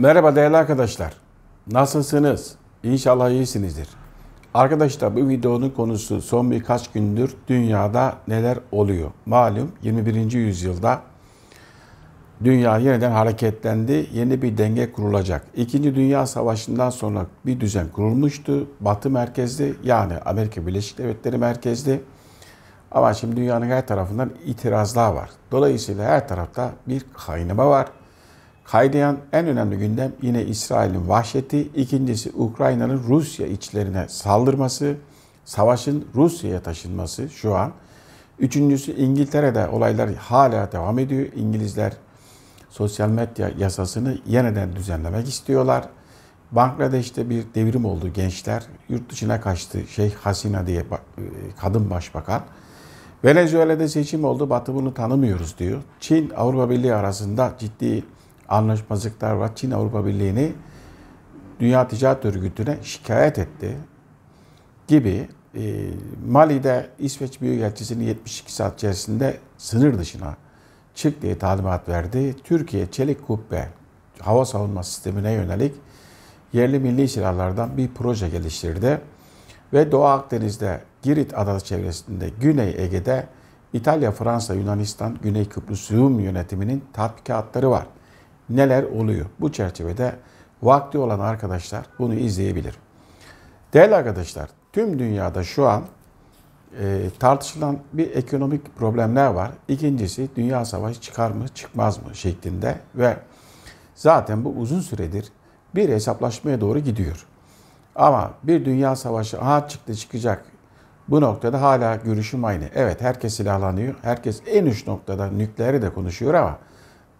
Merhaba değerli arkadaşlar. Nasılsınız? İnşallah iyisinizdir. Arkadaşlar bu videonun konusu son birkaç gündür dünyada neler oluyor? Malum 21. yüzyılda dünya yeniden hareketlendi. Yeni bir denge kurulacak. İkinci Dünya Savaşı'ndan sonra bir düzen kurulmuştu. Batı merkezli yani Amerika Birleşik Devletleri merkezli. Ama şimdi dünyanın her tarafından itirazlar var. Dolayısıyla her tarafta bir kaynama var Kaydayan en önemli gündem yine İsrail'in vahşeti, ikincisi Ukrayna'nın Rusya içlerine saldırması, savaşın Rusya'ya taşınması şu an. Üçüncüsü İngiltere'de olaylar hala devam ediyor. İngilizler sosyal medya yasasını yeniden düzenlemek istiyorlar. Bangladeş'te bir devrim oldu gençler. Yurt dışına kaçtı Şeyh Hasina diye e, kadın başbakan. Venezuela'da seçim oldu. Batı bunu tanımıyoruz diyor. Çin Avrupa Birliği arasında ciddi anlaşmazlıklar var. Çin Avrupa Birliği'ni Dünya Ticaret Örgütü'ne şikayet etti gibi e, Mali'de İsveç Büyükelçisi'ni 72 saat içerisinde sınır dışına çık diye talimat verdi. Türkiye çelik kubbe hava savunma sistemine yönelik yerli milli silahlardan bir proje geliştirdi. Ve Doğu Akdeniz'de Girit adası çevresinde Güney Ege'de İtalya, Fransa, Yunanistan, Güney Kıbrıs Rum yönetiminin tatbikatları var neler oluyor? Bu çerçevede vakti olan arkadaşlar bunu izleyebilir. Değerli arkadaşlar, tüm dünyada şu an e, tartışılan bir ekonomik problemler var. İkincisi dünya savaşı çıkar mı çıkmaz mı şeklinde ve zaten bu uzun süredir bir hesaplaşmaya doğru gidiyor. Ama bir dünya savaşı aha çıktı çıkacak bu noktada hala görüşüm aynı. Evet herkes silahlanıyor. Herkes en uç noktada nükleeri de konuşuyor ama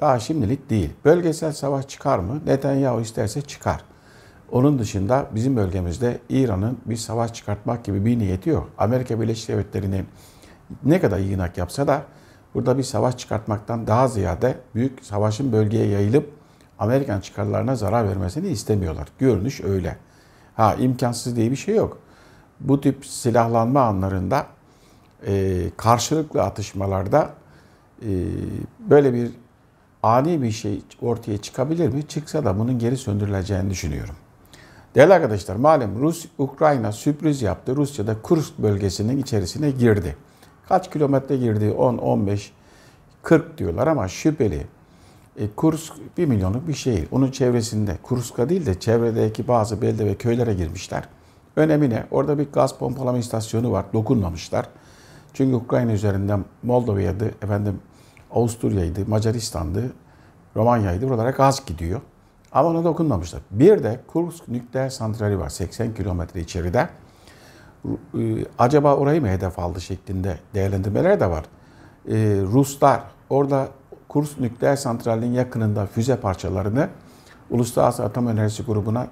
daha şimdilik değil. Bölgesel savaş çıkar mı? Netanyahu isterse çıkar. Onun dışında bizim bölgemizde İran'ın bir savaş çıkartmak gibi bir niyeti yok. Amerika Birleşik Devletleri'nin ne kadar yığınak yapsa da burada bir savaş çıkartmaktan daha ziyade büyük savaşın bölgeye yayılıp Amerikan çıkarlarına zarar vermesini istemiyorlar. Görünüş öyle. Ha imkansız diye bir şey yok. Bu tip silahlanma anlarında e, karşılıklı atışmalarda e, böyle bir ani bir şey ortaya çıkabilir mi? Çıksa da bunun geri söndürüleceğini düşünüyorum. Değerli arkadaşlar malum Rus Ukrayna sürpriz yaptı. Rusya'da Kursk bölgesinin içerisine girdi. Kaç kilometre girdi? 10, 15, 40 diyorlar ama şüpheli. E, Kursk 1 milyonluk bir şehir. Onun çevresinde Kursk'a değil de çevredeki bazı belde ve köylere girmişler. Önemi ne? Orada bir gaz pompalama istasyonu var. Dokunmamışlar. Çünkü Ukrayna üzerinden Moldova'ya efendim Avusturya'ydı, Macaristan'dı, Romanya'ydı. Buralara gaz gidiyor. Ama ona dokunmamışlar. Bir de Kursk nükleer santrali var 80 kilometre içeride. Ee, acaba orayı mı hedef aldı şeklinde değerlendirmeler de var. Ee, Ruslar orada Kursk nükleer santralinin yakınında füze parçalarını Uluslararası Atom Enerjisi grubuna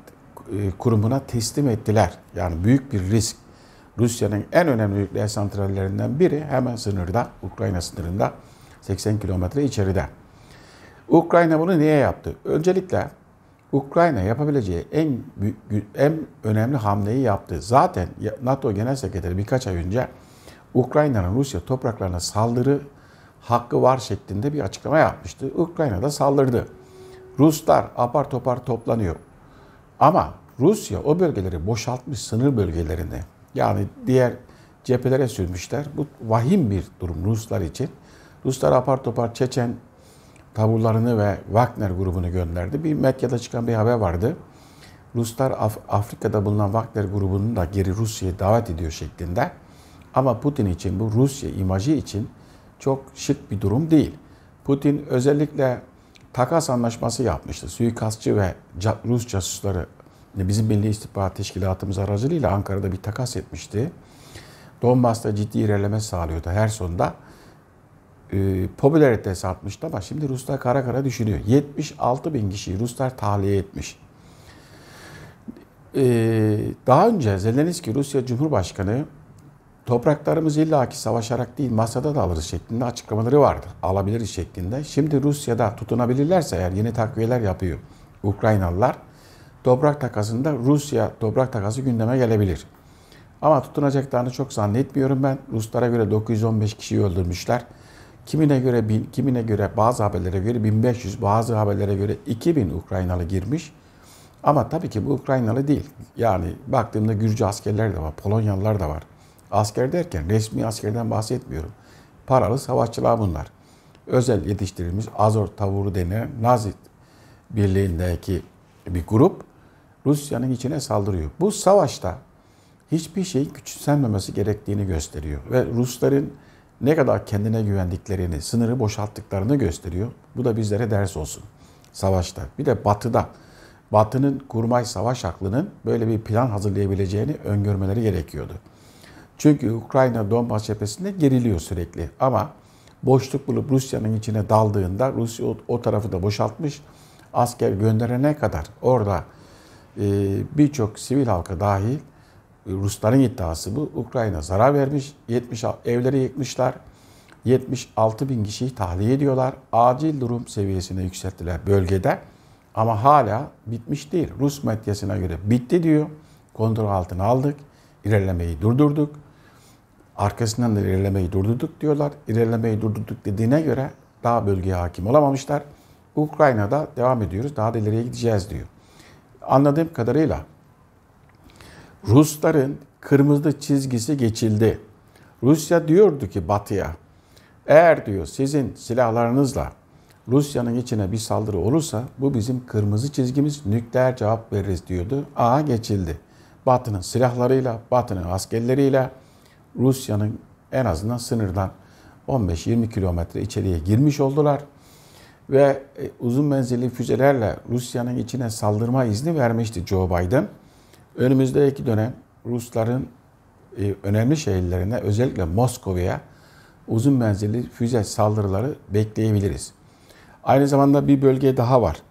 e, kurumuna teslim ettiler. Yani büyük bir risk. Rusya'nın en önemli nükleer santrallerinden biri hemen sınırda, Ukrayna sınırında 80 kilometre içeride. Ukrayna bunu niye yaptı? Öncelikle Ukrayna yapabileceği en en önemli hamleyi yaptı. Zaten NATO Genel Sekreteri birkaç ay önce Ukrayna'nın Rusya topraklarına saldırı hakkı var şeklinde bir açıklama yapmıştı. Ukrayna da saldırdı. Ruslar apar topar toplanıyor. Ama Rusya o bölgeleri boşaltmış sınır bölgelerini. Yani diğer cephelere sürmüşler. Bu vahim bir durum Ruslar için. Ruslar apar topar Çeçen taburlarını ve Wagner grubunu gönderdi. Bir medyada çıkan bir haber vardı. Ruslar Af- Afrika'da bulunan Wagner grubunu da geri Rusya'ya davet ediyor şeklinde. Ama Putin için bu Rusya imajı için çok şık bir durum değil. Putin özellikle takas anlaşması yapmıştı. Suikastçı ve Rus casusları bizim Milli İstihbarat Teşkilatımız aracılığıyla Ankara'da bir takas etmişti. Donbas'ta ciddi ilerleme sağlıyordu her sonunda e, popülerite satmıştı ama şimdi Ruslar kara kara düşünüyor. 76 bin kişiyi Ruslar tahliye etmiş. E, daha önce Zelenski Rusya Cumhurbaşkanı topraklarımızı illaki savaşarak değil masada da alırız şeklinde açıklamaları vardı. Alabiliriz şeklinde. Şimdi Rusya'da tutunabilirlerse eğer yeni takviyeler yapıyor Ukraynalılar. Toprak takasında Rusya toprak takası gündeme gelebilir. Ama tutunacaklarını çok zannetmiyorum ben. Ruslara göre 915 kişiyi öldürmüşler. Kimine göre bin, kimine göre bazı haberlere göre 1500, bazı haberlere göre 2000 Ukraynalı girmiş. Ama tabii ki bu Ukraynalı değil. Yani baktığımda Gürcü askerler de var, Polonyalılar da var. Asker derken resmi askerden bahsetmiyorum. Paralı savaşçılar bunlar. Özel yetiştirilmiş Azor Tavuru denen Nazi birliğindeki bir grup Rusya'nın içine saldırıyor. Bu savaşta hiçbir şey küçümsenmemesi gerektiğini gösteriyor. Ve Rusların ne kadar kendine güvendiklerini, sınırı boşalttıklarını gösteriyor. Bu da bizlere ders olsun savaşta. Bir de batıda, batının kurmay savaş aklının böyle bir plan hazırlayabileceğini öngörmeleri gerekiyordu. Çünkü Ukrayna Donbas cephesinde geriliyor sürekli ama boşluk bulup Rusya'nın içine daldığında Rusya o, tarafı da boşaltmış. Asker gönderene kadar orada e, birçok sivil halka dahil Rusların iddiası bu. Ukrayna zarar vermiş. 70 evleri yıkmışlar. 76 bin kişiyi tahliye ediyorlar. Acil durum seviyesine yükselttiler bölgede. Ama hala bitmiş değil. Rus medyasına göre bitti diyor. Kontrol altına aldık. İlerlemeyi durdurduk. Arkasından da ilerlemeyi durdurduk diyorlar. İlerlemeyi durdurduk dediğine göre daha bölgeye hakim olamamışlar. Ukrayna'da devam ediyoruz. Daha da ileriye gideceğiz diyor. Anladığım kadarıyla Rusların kırmızı çizgisi geçildi. Rusya diyordu ki batıya eğer diyor sizin silahlarınızla Rusya'nın içine bir saldırı olursa bu bizim kırmızı çizgimiz nükleer cevap veririz diyordu. A geçildi. Batı'nın silahlarıyla, Batı'nın askerleriyle Rusya'nın en azından sınırdan 15-20 kilometre içeriye girmiş oldular. Ve e, uzun menzilli füzelerle Rusya'nın içine saldırma izni vermişti Joe Biden. Önümüzdeki dönem Rusların e, önemli şehirlerine özellikle Moskova'ya uzun menzilli füze saldırıları bekleyebiliriz. Aynı zamanda bir bölge daha var.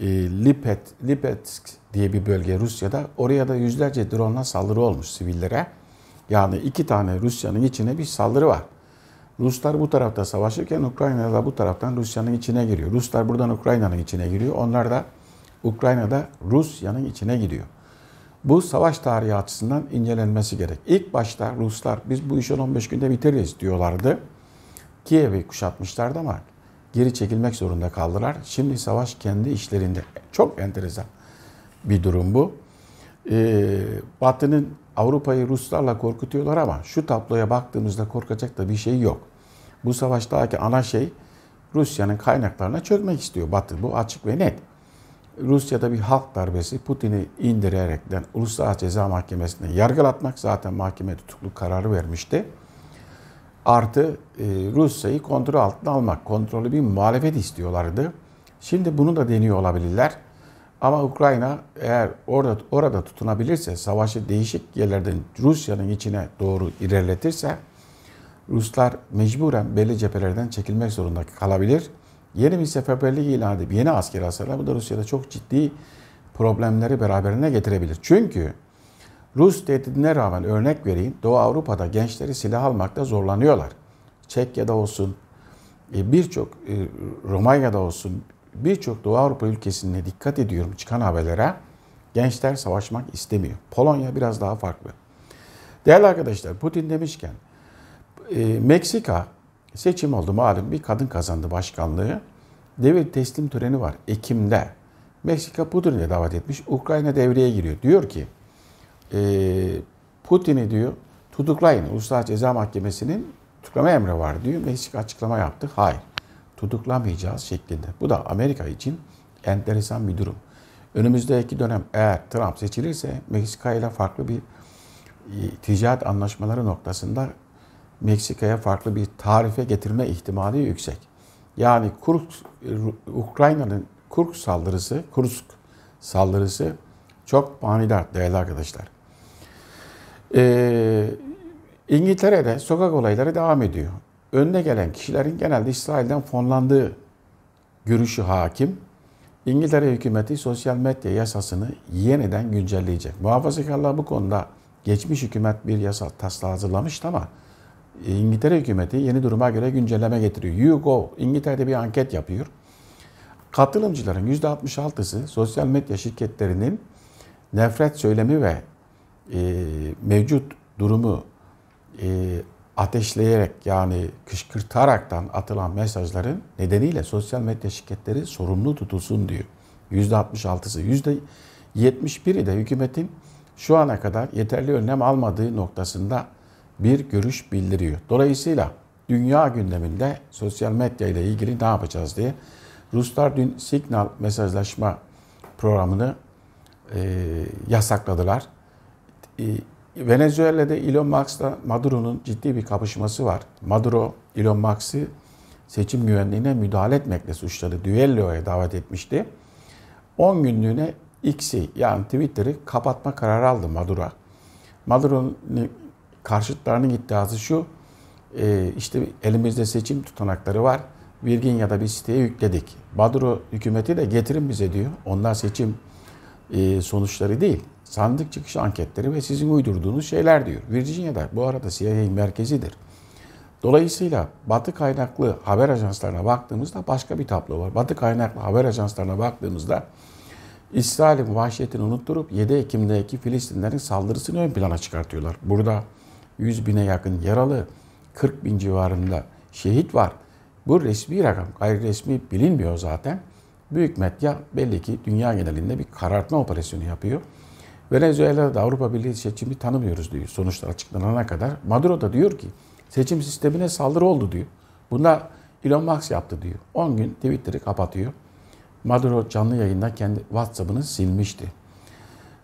E, Lipet, Lipetsk diye bir bölge Rusya'da. Oraya da yüzlerce drone'la saldırı olmuş sivillere. Yani iki tane Rusya'nın içine bir saldırı var. Ruslar bu tarafta savaşırken Ukrayna da bu taraftan Rusya'nın içine giriyor. Ruslar buradan Ukrayna'nın içine giriyor. Onlar da Ukrayna'da Rusya'nın içine gidiyor. Bu savaş tarihi açısından incelenmesi gerek. İlk başta Ruslar biz bu işi 15 günde bitiririz diyorlardı. Kiev'i kuşatmışlardı ama geri çekilmek zorunda kaldılar. Şimdi savaş kendi işlerinde. Çok enteresan bir durum bu. Ee, Batı'nın Avrupa'yı Ruslarla korkutuyorlar ama şu tabloya baktığımızda korkacak da bir şey yok. Bu savaştaki ana şey Rusya'nın kaynaklarına çökmek istiyor Batı. Bu açık ve net. Rusya'da bir halk darbesi Putin'i indirerekten Uluslararası Ceza Mahkemesi'ne yargılatmak zaten mahkeme tutukluk kararı vermişti. Artı e, Rusya'yı kontrol altına almak, kontrolü bir muhalefet istiyorlardı. Şimdi bunu da deniyor olabilirler. Ama Ukrayna eğer orada orada tutunabilirse, savaşı değişik yerlerden Rusya'nın içine doğru ilerletirse Ruslar mecburen belli cephelerden çekilmek zorunda kalabilir. Yeni bir seferberlik ilan edip yeni asker alsalar bu da Rusya'da çok ciddi problemleri beraberine getirebilir. Çünkü Rus tehdidine rağmen örnek vereyim Doğu Avrupa'da gençleri silah almakta zorlanıyorlar. Çekya'da olsun, e, birçok e, Romanya'da olsun, birçok Doğu Avrupa ülkesine dikkat ediyorum çıkan haberlere gençler savaşmak istemiyor. Polonya biraz daha farklı. Değerli arkadaşlar Putin demişken e, Meksika Seçim oldu malum bir kadın kazandı başkanlığı. Devir teslim töreni var Ekim'de. Meksika Putin'e davet etmiş. Ukrayna devreye giriyor. Diyor ki e, Putin'i diyor tutuklayın. Uluslararası Ceza Mahkemesi'nin tutuklama emri var diyor. Meksika açıklama yaptı. Hayır tutuklamayacağız şeklinde. Bu da Amerika için enteresan bir durum. Önümüzdeki dönem eğer Trump seçilirse Meksika ile farklı bir e, ticaret anlaşmaları noktasında Meksika'ya farklı bir tarife getirme ihtimali yüksek. Yani Kursk, Ukrayna'nın Kursk saldırısı, Kursk saldırısı çok manidar değerli arkadaşlar. Ee, İngiltere'de sokak olayları devam ediyor. Önüne gelen kişilerin genelde İsrail'den fonlandığı görüşü hakim. İngiltere hükümeti sosyal medya yasasını yeniden güncelleyecek. Muhafazakarlar bu konuda geçmiş hükümet bir yasa taslağı hazırlamıştı ama e, İngiltere hükümeti yeni duruma göre güncelleme getiriyor. YouGov İngiltere'de bir anket yapıyor. Katılımcıların %66'sı sosyal medya şirketlerinin nefret söylemi ve e, mevcut durumu e, ateşleyerek yani kışkırtaraktan atılan mesajların nedeniyle sosyal medya şirketleri sorumlu tutulsun diyor. %66'sı. %71'i de hükümetin şu ana kadar yeterli önlem almadığı noktasında bir görüş bildiriyor. Dolayısıyla dünya gündeminde sosyal medya ile ilgili ne yapacağız diye Ruslar dün Signal mesajlaşma programını e, yasakladılar. E, Venezuela'da Elon Musk'la Maduro'nun ciddi bir kapışması var. Maduro Elon Musk'ı seçim güvenliğine müdahale etmekle suçladı. Düelloya davet etmişti. 10 günlüğüne X'i yani Twitter'ı kapatma kararı aldı Maduro. Maduro'nun karşıtlarının iddiası şu. E, işte elimizde seçim tutanakları var. Virginia'da bir siteye yükledik. Badro hükümeti de getirin bize diyor. Onlar seçim e, sonuçları değil. Sandık çıkış anketleri ve sizin uydurduğunuz şeyler diyor. Virginia'da bu arada CIA merkezidir. Dolayısıyla batı kaynaklı haber ajanslarına baktığımızda başka bir tablo var. Batı kaynaklı haber ajanslarına baktığımızda İsrail'in vahşetini unutturup 7 Ekim'deki Filistinlerin saldırısını ön plana çıkartıyorlar. Burada 100 bine yakın yaralı, 40 bin civarında şehit var. Bu resmi rakam, gayri resmi bilinmiyor zaten. Büyük medya belli ki dünya genelinde bir karartma operasyonu yapıyor. Venezuela'da Avrupa Birliği seçimi tanımıyoruz diyor sonuçlar açıklanana kadar. Maduro da diyor ki seçim sistemine saldırı oldu diyor. Bunda Elon Musk yaptı diyor. 10 gün Twitter'ı kapatıyor. Maduro canlı yayında kendi WhatsApp'ını silmişti.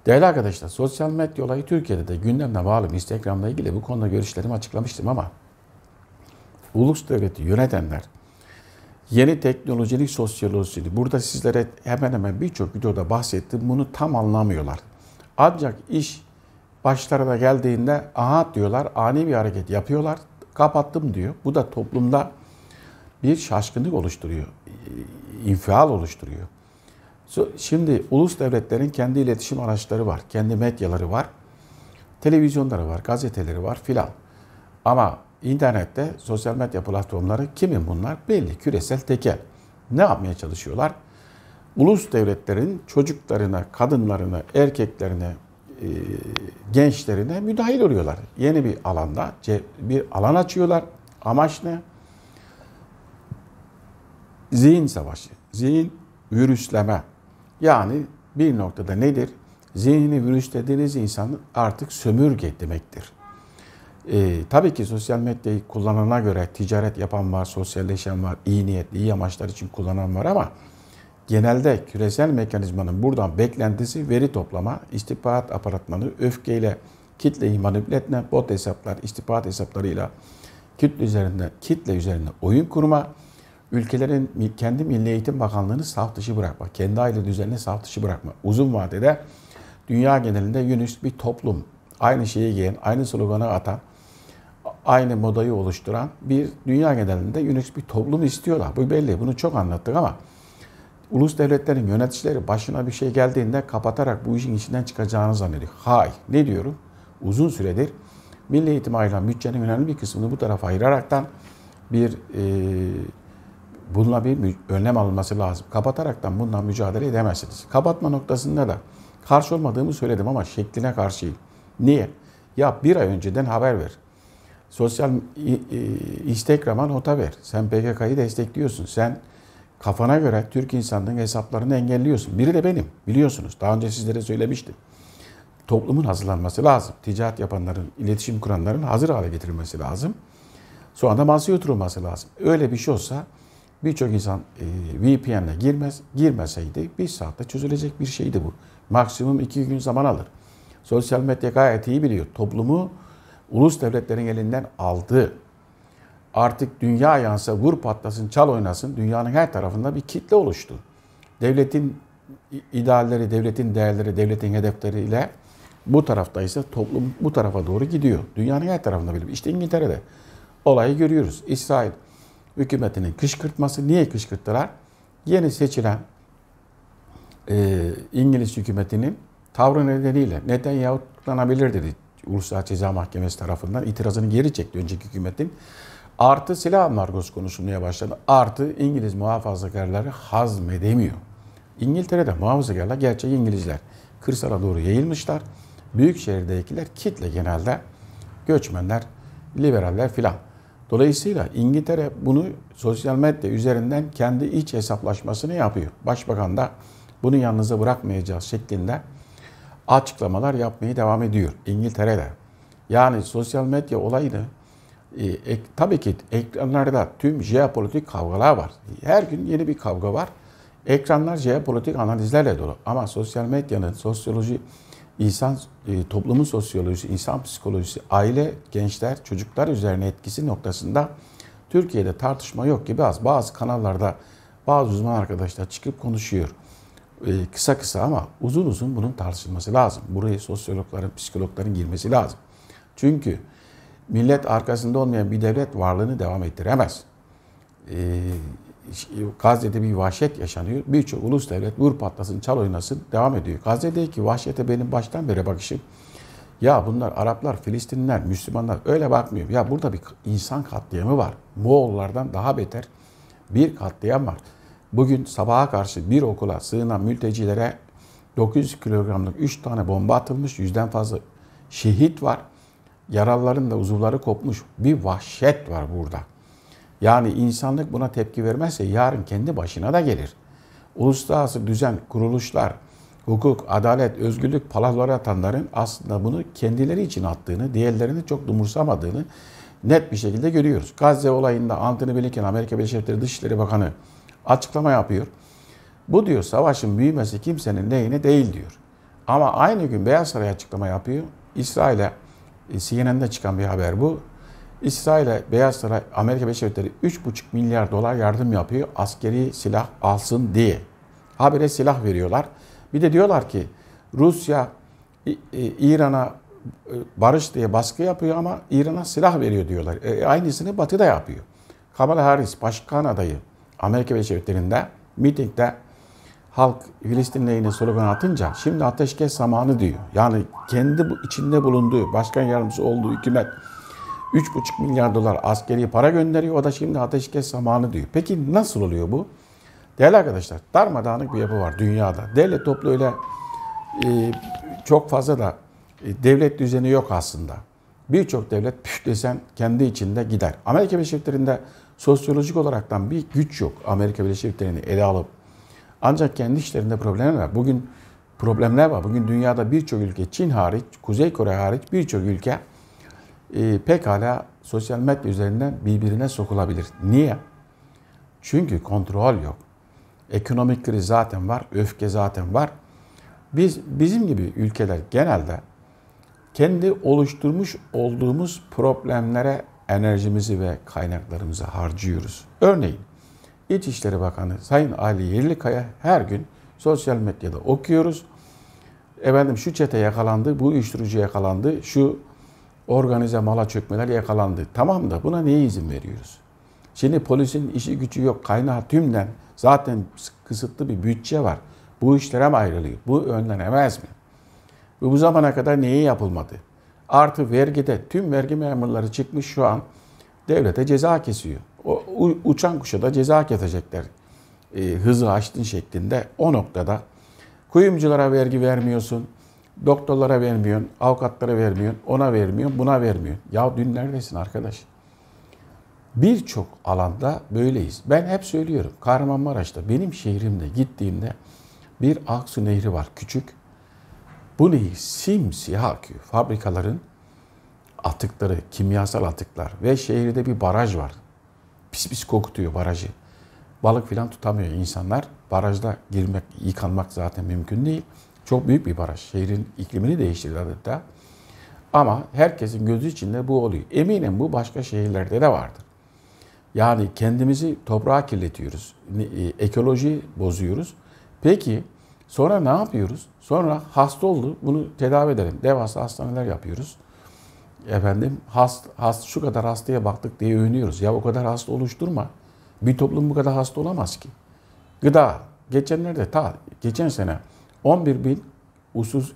Değerli arkadaşlar, sosyal medya olayı Türkiye'de de gündemle bağlı Instagram'la ilgili bu konuda görüşlerimi açıklamıştım ama ulus devleti yönetenler yeni teknolojinin sosyolojisini burada sizlere hemen hemen birçok videoda bahsettim. Bunu tam anlamıyorlar. Ancak iş başlarına geldiğinde aha diyorlar, ani bir hareket yapıyorlar, kapattım diyor. Bu da toplumda bir şaşkınlık oluşturuyor, infial oluşturuyor. Şimdi ulus devletlerin kendi iletişim araçları var, kendi medyaları var, televizyonları var, gazeteleri var filan. Ama internette sosyal medya platformları kimin bunlar? Belli, küresel teker. Ne yapmaya çalışıyorlar? Ulus devletlerin çocuklarına, kadınlarına, erkeklerine, e, gençlerine müdahil oluyorlar. Yeni bir alanda bir alan açıyorlar. Amaç ne? Zihin savaşı, zihin virüsleme, yani bir noktada nedir? Zihni virüs dediğiniz insan artık sömürge demektir. Ee, tabii ki sosyal medyayı kullanana göre ticaret yapan var, sosyalleşen var, iyi niyetli, iyi amaçlar için kullanan var ama genelde küresel mekanizmanın buradan beklentisi veri toplama, istihbarat aparatmanı, öfkeyle kitleyi manipüle etme, bot hesaplar, istihbarat hesaplarıyla kitle üzerinde, kitle üzerinde oyun kurma, ülkelerin kendi Milli Eğitim Bakanlığı'nı saf dışı bırakma, kendi aile düzenini saf dışı bırakma. Uzun vadede dünya genelinde Yunus bir toplum, aynı şeyi giyen, aynı sloganı atan, aynı modayı oluşturan bir dünya genelinde Yunus bir toplum istiyorlar. Bu belli, bunu çok anlattık ama ulus devletlerin yöneticileri başına bir şey geldiğinde kapatarak bu işin içinden çıkacağını zannediyor. Hayır, ne diyorum? Uzun süredir Milli Eğitim ayrılan bütçenin önemli bir kısmını bu tarafa ayıraraktan bir e, Bununla bir önlem alınması lazım. Kapataraktan bundan mücadele edemezsiniz. Kapatma noktasında da karşı olmadığımı söyledim ama şekline karşı değil. Niye? Ya bir ay önceden haber ver. Sosyal Instagram'a nota ver. Sen PKK'yı destekliyorsun. Sen kafana göre Türk insanının hesaplarını engelliyorsun. Biri de benim biliyorsunuz. Daha önce sizlere söylemiştim. Toplumun hazırlanması lazım. Ticaret yapanların, iletişim kuranların hazır hale getirilmesi lazım. Sonra da masaya oturulması lazım. Öyle bir şey olsa Birçok insan e, VPN'le girmez, girmeseydi bir saatte çözülecek bir şeydi bu. Maksimum iki gün zaman alır. Sosyal medya gayet iyi biliyor. Toplumu ulus devletlerin elinden aldı. Artık dünya yansa vur patlasın, çal oynasın dünyanın her tarafında bir kitle oluştu. Devletin idealleri, devletin değerleri, devletin hedefleriyle bu tarafta ise toplum bu tarafa doğru gidiyor. Dünyanın her tarafında böyle. İşte İngiltere'de olayı görüyoruz. İsrail hükümetini kışkırtması. Niye kışkırttılar? Yeni seçilen e, İngiliz hükümetinin tavrı nedeniyle neden yahutlanabilir dedi Uluslararası Ceza Mahkemesi tarafından itirazını geri çekti önceki hükümetin. Artı silah ambargosu konuşulmaya başladı. Artı İngiliz muhafazakarları hazmedemiyor. İngiltere'de muhafazakarlar gerçek İngilizler kırsala doğru yayılmışlar. Büyük şehirdekiler kitle genelde göçmenler, liberaller filan. Dolayısıyla İngiltere bunu sosyal medya üzerinden kendi iç hesaplaşmasını yapıyor. Başbakan da bunu yalnıza bırakmayacağız şeklinde açıklamalar yapmaya devam ediyor İngiltere'de. Yani sosyal medya olayını e, ek, tabii ki ekranlarda tüm jeopolitik kavgalar var. Her gün yeni bir kavga var. Ekranlar jeopolitik analizlerle dolu ama sosyal medyanın sosyoloji insan e, toplumun sosyolojisi, insan psikolojisi, aile, gençler, çocuklar üzerine etkisi noktasında Türkiye'de tartışma yok gibi az. Bazı kanallarda bazı uzman arkadaşlar çıkıp konuşuyor. E, kısa kısa ama uzun uzun bunun tartışılması lazım. burayı sosyologların, psikologların girmesi lazım. Çünkü millet arkasında olmayan bir devlet varlığını devam ettiremez. E, Gazze'de bir vahşet yaşanıyor. Birçok ulus devlet vur patlasın, çal oynasın devam ediyor. Gazze'deki vahşete benim baştan beri bakışım ya bunlar Araplar, Filistinler, Müslümanlar öyle bakmıyor. Ya burada bir insan katliamı var. Moğollardan daha beter bir katliam var. Bugün sabaha karşı bir okula sığınan mültecilere 900 kilogramlık 3 tane bomba atılmış. Yüzden fazla şehit var. Yaralıların da uzuvları kopmuş. Bir vahşet var burada. Yani insanlık buna tepki vermezse yarın kendi başına da gelir. Uluslararası düzen, kuruluşlar, hukuk, adalet, özgürlük palazları atanların aslında bunu kendileri için attığını, diğerlerini çok dumursamadığını net bir şekilde görüyoruz. Gazze olayında Anthony Blinken, Amerika Birleşik Devletleri Dışişleri Bakanı açıklama yapıyor. Bu diyor savaşın büyümesi kimsenin lehine değil diyor. Ama aynı gün Beyaz Saray açıklama yapıyor. İsrail'e e, CNN'de çıkan bir haber bu. İsrail'e Beyaz Saray Amerika Birleşik Devletleri 3,5 milyar dolar yardım yapıyor askeri silah alsın diye. Habire silah veriyorlar. Bir de diyorlar ki Rusya İran'a e, barış diye baskı yapıyor ama İran'a silah veriyor diyorlar. E, aynısını Batı da yapıyor. Kamala Harris başkan adayı Amerika Birleşik Devletleri'nde mitingde halk Filistin'le yine slogan atınca şimdi ateşkes zamanı diyor. Yani kendi içinde bulunduğu başkan yardımcısı olduğu hükümet 3,5 milyar dolar askeri para gönderiyor. O da şimdi ateşkes zamanı diyor. Peki nasıl oluyor bu? Değerli arkadaşlar darmadağınık bir yapı var dünyada. Devlet toplu öyle e, çok fazla da e, devlet düzeni yok aslında. Birçok devlet püf desen kendi içinde gider. Amerika Birleşik Devletleri'nde sosyolojik olaraktan bir güç yok. Amerika Birleşik Devletleri'ni ele alıp ancak kendi işlerinde problemler var. Bugün problemler var. Bugün dünyada birçok ülke Çin hariç, Kuzey Kore hariç birçok ülke e, pekala sosyal medya üzerinden birbirine sokulabilir. Niye? Çünkü kontrol yok. Ekonomik kriz zaten var, öfke zaten var. Biz bizim gibi ülkeler genelde kendi oluşturmuş olduğumuz problemlere enerjimizi ve kaynaklarımızı harcıyoruz. Örneğin İçişleri Bakanı Sayın Ali Yerlikaya her gün sosyal medyada okuyoruz. Efendim şu çete yakalandı, bu uyuşturucu yakalandı, şu organize mala çökmeler yakalandı. Tamam da buna niye izin veriyoruz? Şimdi polisin işi gücü yok. Kaynağı tümden zaten kısıtlı bir bütçe var. Bu işlere mi ayrılıyor? Bu önlenemez mi? Ve bu zamana kadar niye yapılmadı? Artı vergide tüm vergi memurları çıkmış şu an devlete ceza kesiyor. O, uçan kuşa da ceza kesecekler. E, hızı açtın şeklinde o noktada. Kuyumculara vergi vermiyorsun Doktorlara vermiyorsun, avukatlara vermiyorsun, ona vermiyorsun, buna vermiyorsun. Ya dün neredesin arkadaş? Birçok alanda böyleyiz. Ben hep söylüyorum. Kahramanmaraş'ta benim şehrimde gittiğimde bir Aksu Nehri var küçük. Bu nehir simsiyah akıyor. Fabrikaların atıkları, kimyasal atıklar ve şehirde bir baraj var. Pis pis kokutuyor barajı. Balık filan tutamıyor insanlar. Barajda girmek, yıkanmak zaten mümkün değil. Çok büyük bir baraj. Şehrin iklimini değiştirdi adeta. Ama herkesin gözü içinde bu oluyor. Eminim bu başka şehirlerde de vardır. Yani kendimizi toprağa kirletiyoruz. E, ekoloji bozuyoruz. Peki sonra ne yapıyoruz? Sonra hasta oldu. Bunu tedavi edelim. Devasa hastaneler yapıyoruz. Efendim hast, hast, şu kadar hastaya baktık diye övünüyoruz. Ya o kadar hasta oluşturma. Bir toplum bu kadar hasta olamaz ki. Gıda. Geçenlerde ta geçen sene 11 bin usus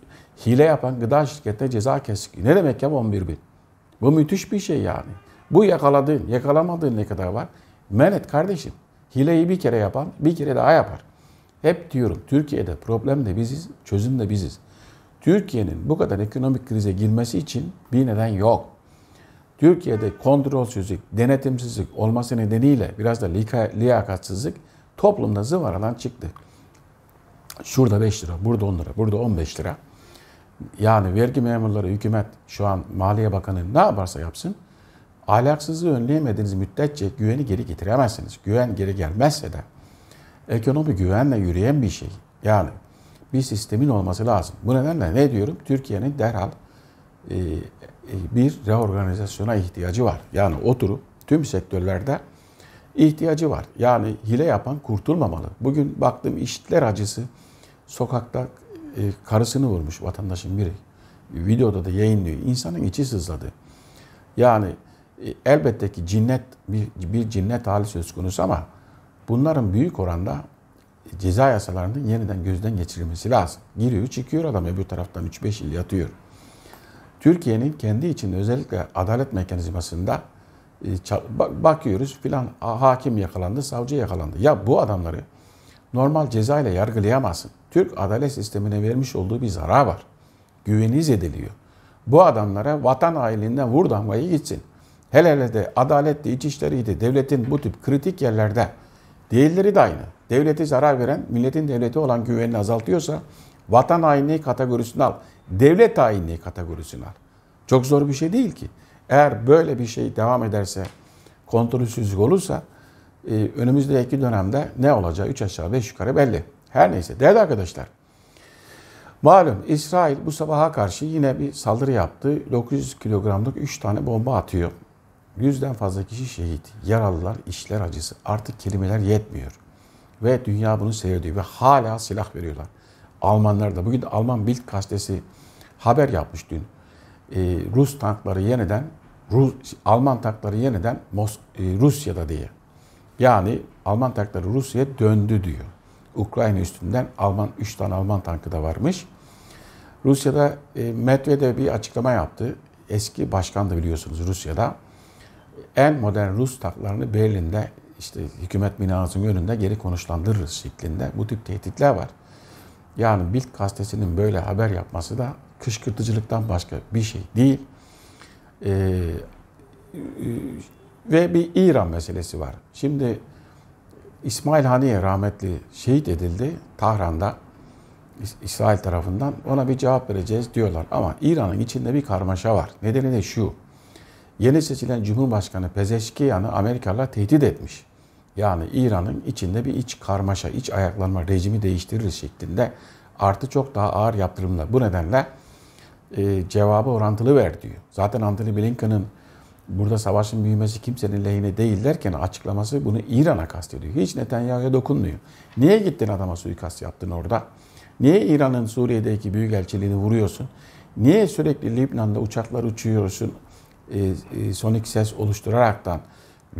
hile yapan gıda şirketine ceza kesik. Ne demek ya 11 bin? Bu müthiş bir şey yani. Bu yakaladığın, yakalamadığın ne kadar var? Menet kardeşim. Hileyi bir kere yapan bir kere daha yapar. Hep diyorum Türkiye'de problem de biziz, çözüm de biziz. Türkiye'nin bu kadar ekonomik krize girmesi için bir neden yok. Türkiye'de kontrolsüzlük, denetimsizlik olması nedeniyle biraz da liyakatsızlık toplumda zıvaradan çıktı. Şurada 5 lira, burada 10 lira, burada 15 lira. Yani vergi memurları, hükümet, şu an Maliye Bakanı ne yaparsa yapsın ahlaksızlığı önleyemediğiniz müddetçe güveni geri getiremezsiniz. Güven geri gelmezse de ekonomi güvenle yürüyen bir şey. Yani bir sistemin olması lazım. Bu nedenle ne diyorum? Türkiye'nin derhal e, e, bir reorganizasyona ihtiyacı var. Yani oturup tüm sektörlerde ihtiyacı var. Yani hile yapan kurtulmamalı. Bugün baktım işitler acısı Sokakta e, karısını vurmuş vatandaşın biri. Videoda da yayınlıyor. İnsanın içi sızladı. Yani e, elbette ki cinnet bir, bir cinnet hali söz konusu ama bunların büyük oranda e, ceza yasalarının yeniden gözden geçirilmesi lazım. Giriyor çıkıyor adam öbür taraftan 3-5 yıl yatıyor. Türkiye'nin kendi içinde özellikle adalet mekanizmasında e, bakıyoruz filan hakim yakalandı, savcı yakalandı. Ya bu adamları normal cezayla yargılayamazsın. Türk adalet sistemine vermiş olduğu bir zarar var. Güveni zedeliyor. Bu adamlara vatan hainliğinden vur damgayı gitsin. Hele hele de adaletli, içişleriydi, devletin bu tip kritik yerlerde değilleri de aynı. Devleti zarar veren, milletin devleti olan güvenini azaltıyorsa vatan hainliği kategorisini al. Devlet hainliği kategorisini al. Çok zor bir şey değil ki. Eğer böyle bir şey devam ederse, kontrolsüzlük olursa e, önümüzdeki dönemde ne olacağı 3 aşağı 5 yukarı belli. Her neyse değerli arkadaşlar. Malum İsrail bu sabaha karşı yine bir saldırı yaptı. 900 kilogramlık 3 tane bomba atıyor. Yüzden fazla kişi şehit, yaralılar, işler acısı. Artık kelimeler yetmiyor. Ve dünya bunu seyrediyor ve hala silah veriyorlar. Almanlar da. Bugün de Alman Bild gazetesi haber yapmış dün. Ee, Rus tankları yeniden, Rus, Alman tankları yeniden Mos e, Rusya'da diye. Yani Alman tankları Rusya'ya döndü diyor. Ukrayna üstünden Alman 3 tane Alman tankı da varmış. Rusya'da e, Medvedev bir açıklama yaptı. Eski başkan da biliyorsunuz Rusya'da. En modern Rus tanklarını Berlin'de işte hükümet binasının önünde geri konuşlandırırız şeklinde bu tip tehditler var. Yani Bild gazetesinin böyle haber yapması da kışkırtıcılıktan başka bir şey değil. Ee, ve bir İran meselesi var. Şimdi İsmail Haniye rahmetli şehit edildi Tahran'da İsrail tarafından. Ona bir cevap vereceğiz diyorlar. Ama İran'ın içinde bir karmaşa var. Nedeni de şu. Yeni seçilen Cumhurbaşkanı Pezeşkiyan'ı Amerikalılar tehdit etmiş. Yani İran'ın içinde bir iç karmaşa, iç ayaklanma, rejimi değiştirir şeklinde artı çok daha ağır yaptırımlar. Bu nedenle e, cevabı orantılı ver diyor. Zaten Anthony Blinken'ın burada savaşın büyümesi kimsenin lehine değil derken açıklaması bunu İran'a kastediyor. Hiç Netanyahu'ya dokunmuyor. Niye gittin adama suikast yaptın orada? Niye İran'ın Suriye'deki büyükelçiliğini vuruyorsun? Niye sürekli Lübnan'da uçaklar uçuyorsun? E, e, sonik ses oluşturaraktan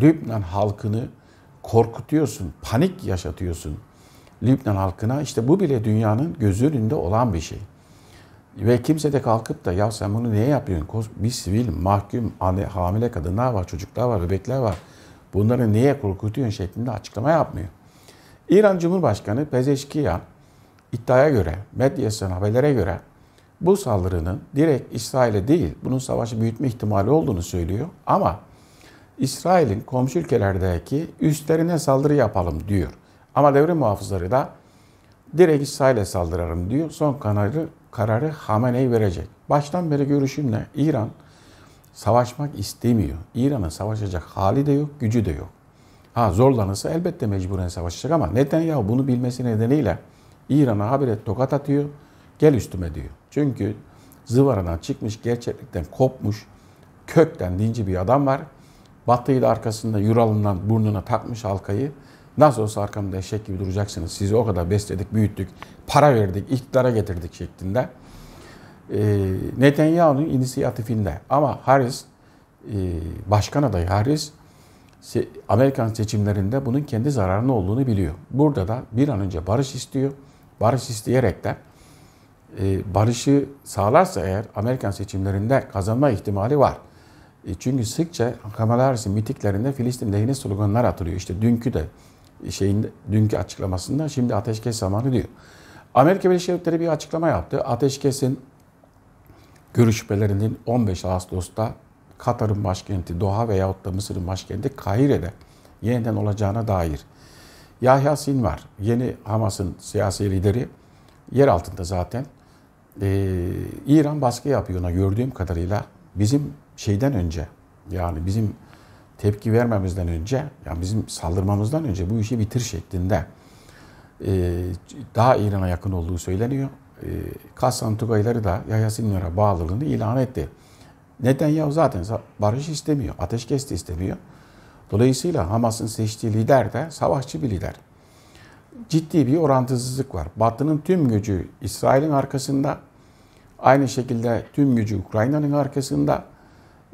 Lübnan halkını korkutuyorsun, panik yaşatıyorsun. Lübnan halkına İşte bu bile dünyanın gözü önünde olan bir şey. Ve kimse de kalkıp da ya sen bunu niye yapıyorsun? Bir sivil, mahkum, anne, hani hamile kadınlar var, çocuklar var, bebekler var. Bunları niye korkutuyorsun şeklinde açıklama yapmıyor. İran Cumhurbaşkanı Pezeşkiyan iddiaya göre, medyasyon haberlere göre bu saldırının direkt İsrail'e değil, bunun savaşı büyütme ihtimali olduğunu söylüyor. Ama İsrail'in komşu ülkelerdeki üstlerine saldırı yapalım diyor. Ama devrim muhafızları da direkt İsrail'e saldırırım diyor. Son kanalı kararı Hamenei verecek. Baştan beri görüşümle İran savaşmak istemiyor. İran'ın savaşacak hali de yok, gücü de yok. Ha zorlanırsa elbette mecburen savaşacak ama neden ya bunu bilmesi nedeniyle İran'a habire tokat atıyor, gel üstüme diyor. Çünkü zıvaradan çıkmış, gerçeklikten kopmuş, kökten dinci bir adam var. Batı'yı da arkasında Yural'ından burnuna takmış halkayı. Nasıl olsa arkamda eşek gibi duracaksınız. Sizi o kadar besledik, büyüttük, para verdik, iktidara getirdik şeklinde. E, Netanyahu'nun inisiyatifinde ama Harris, e, başkan adayı Harris, se Amerikan seçimlerinde bunun kendi zararına olduğunu biliyor. Burada da bir an önce barış istiyor. Barış isteyerek de e, barışı sağlarsa eğer Amerikan seçimlerinde kazanma ihtimali var. E, çünkü sıkça Kamala Harris'in mitiklerinde Filistin lehine sloganlar atılıyor. İşte dünkü de şeyin dünkü açıklamasından şimdi ateşkes zamanı diyor. Amerika Birleşik Devletleri bir açıklama yaptı. Ateşkesin görüşmelerinin 15 Ağustos'ta Katar'ın başkenti Doha veyahut da Mısır'ın başkenti Kahire'de yeniden olacağına dair. Yahya Sinvar, yeni Hamas'ın siyasi lideri, yer altında zaten. Ee, İran baskı yapıyor ona gördüğüm kadarıyla. Bizim şeyden önce, yani bizim tepki vermemizden önce, yani bizim saldırmamızdan önce bu işi bitir şeklinde e, daha İran'a yakın olduğu söyleniyor. E, Kassan Tugayları da Yahya Sinvar'a bağlılığını ilan etti. Neden ya? zaten barış istemiyor, ateşkes de istemiyor. Dolayısıyla Hamas'ın seçtiği lider de savaşçı bir lider. Ciddi bir orantısızlık var. Batı'nın tüm gücü İsrail'in arkasında, aynı şekilde tüm gücü Ukrayna'nın arkasında.